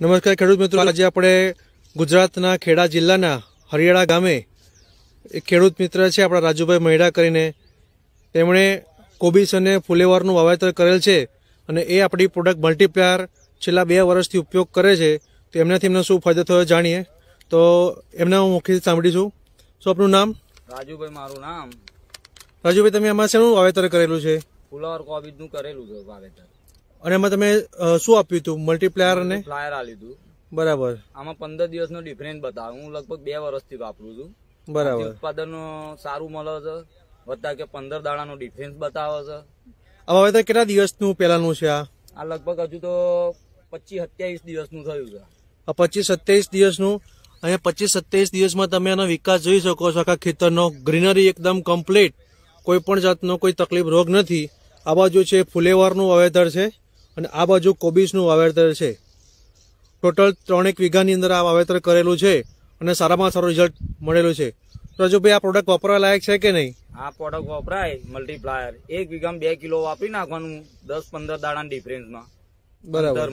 નમસ્કાર ખેડૂત મિત્રો આજે આપણે ગુજરાતના ખેડા જિલ્લાના હરિયાળા ગામે એક ખેડૂત મિત્ર છે આપણા રાજુભાઈ મહેડા કરીને તેમણે કોબીસ અને ફુલેવરનું વાવેતર કરેલ છે અને એ આપણી પ્રોડક્ટ મલ્ટીપ્લાયર છેલ્લા બે વર્ષથી ઉપયોગ કરે છે તો એમનાથી એમનો શું ફાયદો થયો જાણીએ તો એમના હું મુખ્યથી સાંભળીશું શું આપનું નામ રાજુભાઈ મારું નામ રાજુભાઈ તમે આમાં શેનું વાવેતર કરેલું છે ફુલાવર કોબીજનું કરેલું છે વાવેતર અને એમાં તમે શું આપ્યું હતું મલ્ટીપ્લાયર અને ફ્લાયર આ લીધું બરાબર આમાં પંદર દિવસ નો ડિફરન્સ બતાવે હું લગભગ બે વર્ષથી વાપરું છું બરાબર ઉત્પાદન સારું મળે છે વધતા કે પંદર દાડાનો ડિફરન્સ બતાવે છે હવે તો કેટલા દિવસનું પેલાનું છે આ આ લગભગ હજુ તો પચીસ સત્યાવીસ દિવસનું થયું છે આ પચીસ સત્યાવીસ દિવસનું અહીંયા પચીસ સત્યાવીસ દિવસમાં તમે એનો વિકાસ જોઈ શકો છો આખા ખેતરનો ગ્રીનરી એકદમ કમ્પ્લીટ કોઈ પણ જાતનો કોઈ તકલીફ રોગ નથી આ બાજુ છે ફુલેવરનું વાવેતર છે અને આ બાજુ કોબીજનું વાવેતર છે ટોટલ ત્રણેક વીઘાની અંદર આ વાવેતર કરેલું છે અને સારામાં સારું રિઝલ્ટ મળેલું છે તો હજુ ભાઈ આ પ્રોડક્ટ વાપરવા લાયક છે કે નહીં આ પ્રોડક્ટ વપરાય મલ્ટીપ્લાયર એક વીઘામાં બે કિલો વાપરી નાખવાનું દસ પંદર દાડાના ડિફરન્સમાં બરાબર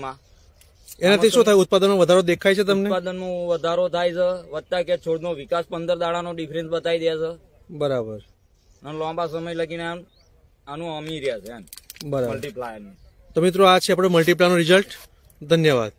એનાથી શું થાય ઉત્પાદનમાં વધારો દેખાય છે તમને ઉત્પાદનમાં વધારો થાય છે વધતા કે છોડનો વિકાસ પંદર દાડાનો ડિફરન્સ બતાવી દે છે બરાબર અને લાંબા સમય લગીને આનું અમી રહ્યા છે એમ બરાબર મલ્ટીપ્લાયરનું તો મિત્રો આ છે આપણો મલ્ટીપ્લાનો રિઝલ્ટ ધન્યવાદ